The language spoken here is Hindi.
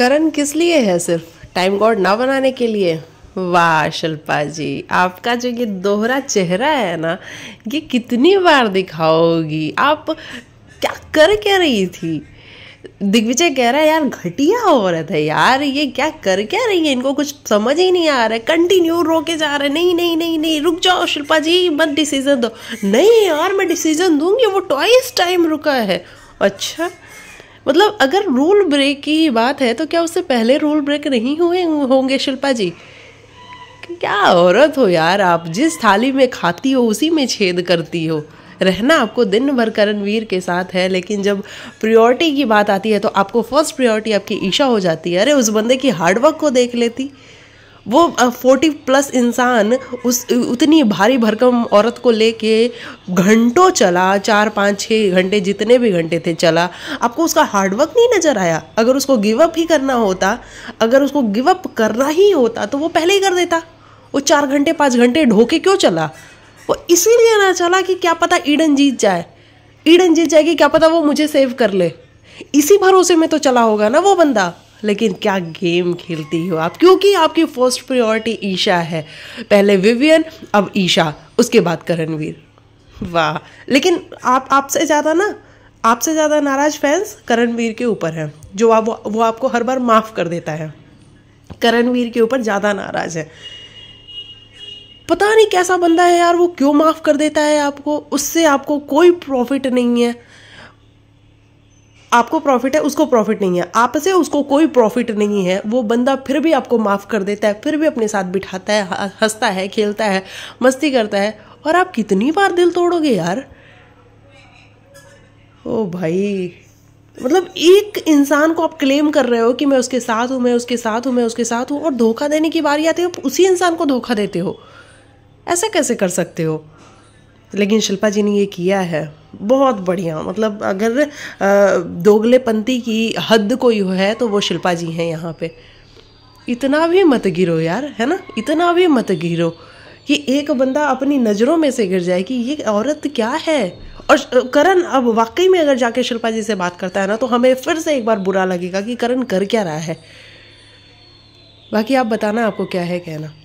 करण किस लिए है सिर्फ टाइम गॉड ना बनाने के लिए वाह शिल्पा जी आपका जो ये दोहरा चेहरा है ना ये कितनी बार दिखाओगी आप क्या कर क्या रही थी दिग्विजय कह रहा है यार घटिया हो रहा था यार ये क्या कर क्या रही है इनको कुछ समझ ही नहीं आ रहा है कंटिन्यू रोके जा रहा है नहीं नहीं नहीं नहीं रुक जाओ शिल्पा जी मत डिसीजन दो नहीं यार मैं डिसीजन दूंगी वो टॉइस टाइम रुका है अच्छा मतलब अगर रूल ब्रेक की बात है तो क्या उससे पहले रूल ब्रेक नहीं हुए होंगे शिल्पा जी क्या औरत हो यार आप जिस थाली में खाती हो उसी में छेद करती हो रहना आपको दिन भर करणवीर के साथ है लेकिन जब प्रियोरिटी की बात आती है तो आपको फर्स्ट प्रियोरिटी आपकी ईशा हो जाती है अरे उस बंदे की हार्डवर्क को देख लेती वो फोर्टी प्लस इंसान उस उतनी भारी भरकम औरत को लेके घंटों चला चार पाँच छः घंटे जितने भी घंटे थे चला आपको उसका हार्डवर्क नहीं नज़र आया अगर उसको गिवअप ही करना होता अगर उसको गिवअप करना ही होता तो वो पहले ही कर देता वो चार घंटे पाँच घंटे ढोके क्यों चला वो इसीलिए ना चला कि क्या पता ईडन जीत जाए ईडन जीत जाएगी क्या पता वो मुझे सेव कर ले इसी भरोसे में तो चला होगा ना वो बंदा लेकिन क्या गेम खेलती हो आप क्योंकि आपकी फर्स्ट प्रायोरिटी ईशा है पहले विवियन अब ईशा उसके बाद करणवीर वाह लेकिन आप आपसे ज़्यादा ना आपसे ज़्यादा नाराज फैंस करणवीर के ऊपर हैं जो आप वो, वो आपको हर बार माफ़ कर देता है करणवीर के ऊपर ज़्यादा नाराज है पता नहीं कैसा बंदा है यार वो क्यों माफ़ कर देता है आपको उससे आपको कोई प्रॉफिट नहीं है आपको प्रॉफिट है उसको प्रॉफिट नहीं है आपसे उसको कोई प्रॉफिट नहीं है वो बंदा फिर भी आपको माफ़ कर देता है फिर भी अपने साथ बिठाता है हंसता है खेलता है मस्ती करता है और आप कितनी बार दिल तोड़ोगे यार ओ भाई मतलब एक इंसान को आप क्लेम कर रहे हो कि मैं उसके साथ हूँ मैं उसके साथ हूँ मैं उसके साथ हूँ और धोखा देने की बारी आती है उसी इंसान को धोखा देते हो ऐसा कैसे कर सकते हो लेकिन शिल्पा जी ने ये किया है बहुत बढ़िया मतलब अगर दोगलेपंती की हद कोई है तो वो शिल्पा जी हैं यहाँ पे इतना भी मत गिरो यार है ना इतना भी मत गिरो कि एक बंदा अपनी नज़रों में से गिर जाए कि ये औरत क्या है और करण अब वाकई में अगर जाके शिल्पा जी से बात करता है ना तो हमें फिर से एक बार बुरा लगेगा कि करण कर क्या रहा है बाकी आप बताना आपको क्या है कहना